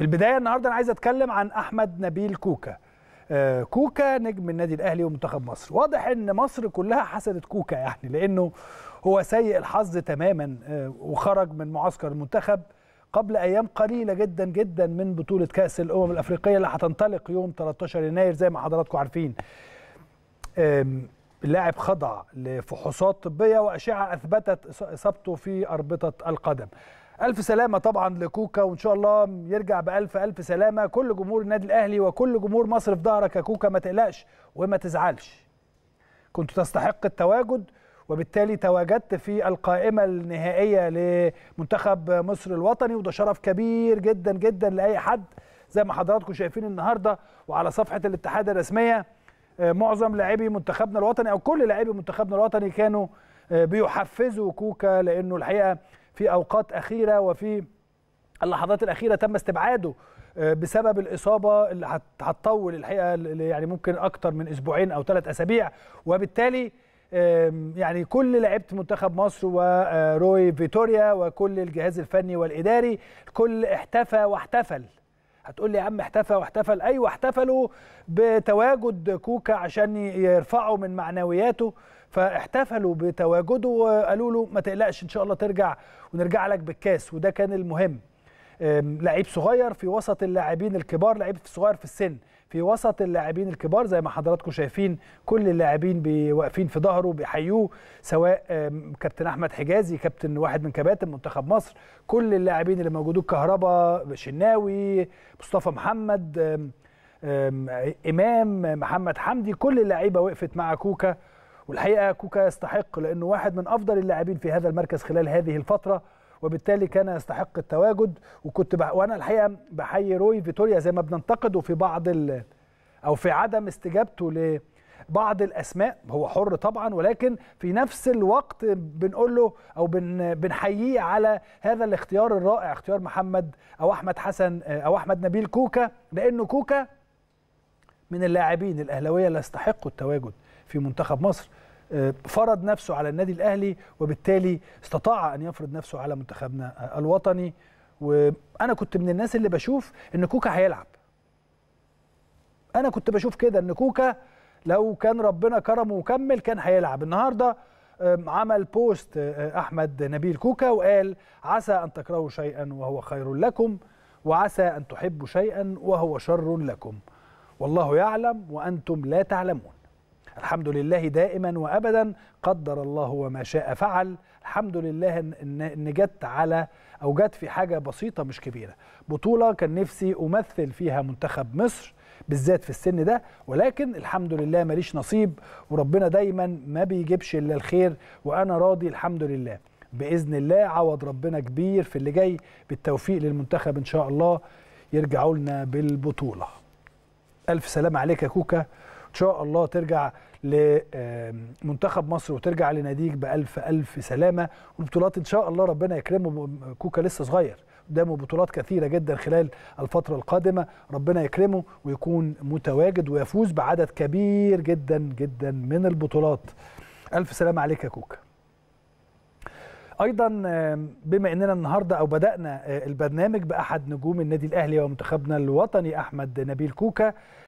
في البدايه النهارده انا عايز اتكلم عن احمد نبيل كوكا آه، كوكا نجم النادي الاهلي ومنتخب مصر واضح ان مصر كلها حسدت كوكا يعني لانه هو سيء الحظ تماما آه، وخرج من معسكر المنتخب قبل ايام قليله جدا جدا من بطوله كاس الامم الافريقيه اللي هتنطلق يوم 13 يناير زي ما حضراتكم عارفين اللاعب خضع لفحوصات طبيه واشعه اثبتت اصابته في اربطه القدم الف سلامه طبعا لكوكا وان شاء الله يرجع بالف الف سلامه كل جمهور النادي الاهلي وكل جمهور مصر في ظهرك يا كوكا ما تقلقش وما تزعلش كنت تستحق التواجد وبالتالي تواجدت في القائمة النهائية لمنتخب مصر الوطني وده شرف كبير جدا جدا لأي حد زي ما حضراتكم شايفين النهاردة وعلى صفحة الاتحاد الرسمية آه، معظم لاعبي منتخبنا الوطني أو كل لاعبي منتخبنا الوطني كانوا آه، بيحفزوا كوكا لأنه الحقيقة في أوقات أخيرة وفي اللحظات الأخيرة تم استبعاده آه، بسبب الإصابة اللي هتطول الحقيقة يعني ممكن أكتر من أسبوعين أو ثلاث أسابيع وبالتالي يعني كل لعيبه منتخب مصر وروي آه، فيتوريا وكل الجهاز الفني والاداري الكل احتفى واحتفل هتقول لي يا عم احتفى واحتفل ايوه احتفلوا بتواجد كوكا عشان يرفعوا من معنوياته فاحتفلوا بتواجده وقالوا له ما تقلقش ان شاء الله ترجع ونرجع لك بالكاس وده كان المهم لعيب صغير في وسط اللاعبين الكبار لعيب صغير في السن في وسط اللاعبين الكبار زي ما حضراتكم شايفين كل اللاعبين واقفين في ظهره بيحيوه سواء كابتن احمد حجازي كابتن واحد من كباتن منتخب مصر كل اللاعبين اللي موجودين كهربا شناوي مصطفى محمد امام محمد حمدي كل اللعيبه وقفت مع كوكا والحقيقه كوكا يستحق لانه واحد من افضل اللاعبين في هذا المركز خلال هذه الفتره وبالتالي كان يستحق التواجد وكنت بح... وانا الحقيقه بحيي روي فيتوريا زي ما بننتقده في بعض ال... او في عدم استجابته ل بعض الاسماء هو حر طبعا ولكن في نفس الوقت بنقول له او بن بنحييه على هذا الاختيار الرائع اختيار محمد او احمد حسن او احمد نبيل كوكا لانه كوكا من اللاعبين الاهلاويه اللي يستحقوا التواجد في منتخب مصر فرض نفسه على النادي الاهلي وبالتالي استطاع ان يفرض نفسه على منتخبنا الوطني وانا كنت من الناس اللي بشوف ان كوكا هيلعب انا كنت بشوف كده ان كوكا لو كان ربنا كرمه وكمل كان هيلعب النهارده عمل بوست آه، آه، احمد نبيل كوكا وقال عسى ان تكرهوا شيئا وهو خير لكم وعسى ان تحبوا شيئا وهو شر لكم والله يعلم وانتم لا تعلمون الحمد لله دائما وابدا قدر الله وما شاء فعل الحمد لله ان جت على او جت في حاجه بسيطه مش كبيره بطوله كان نفسي امثل فيها منتخب مصر بالذات في السن ده ولكن الحمد لله ماليش نصيب وربنا دايما ما بيجيبش الا الخير وانا راضي الحمد لله باذن الله عوض ربنا كبير في اللي جاي بالتوفيق للمنتخب ان شاء الله يرجعوا لنا بالبطوله الف سلام عليك يا كوكا ان شاء الله ترجع لمنتخب مصر وترجع لناديك بالف الف سلامه والبطولات ان شاء الله ربنا يكرمه كوكا لسه صغير قدامه بطولات كثيره جدا خلال الفتره القادمه ربنا يكرمه ويكون متواجد ويفوز بعدد كبير جدا جدا من البطولات الف سلامه عليك يا كوكا ايضا بما اننا النهارده او بدانا آه، البرنامج باحد نجوم النادي الاهلي ومنتخبنا الوطني احمد نبيل كوكا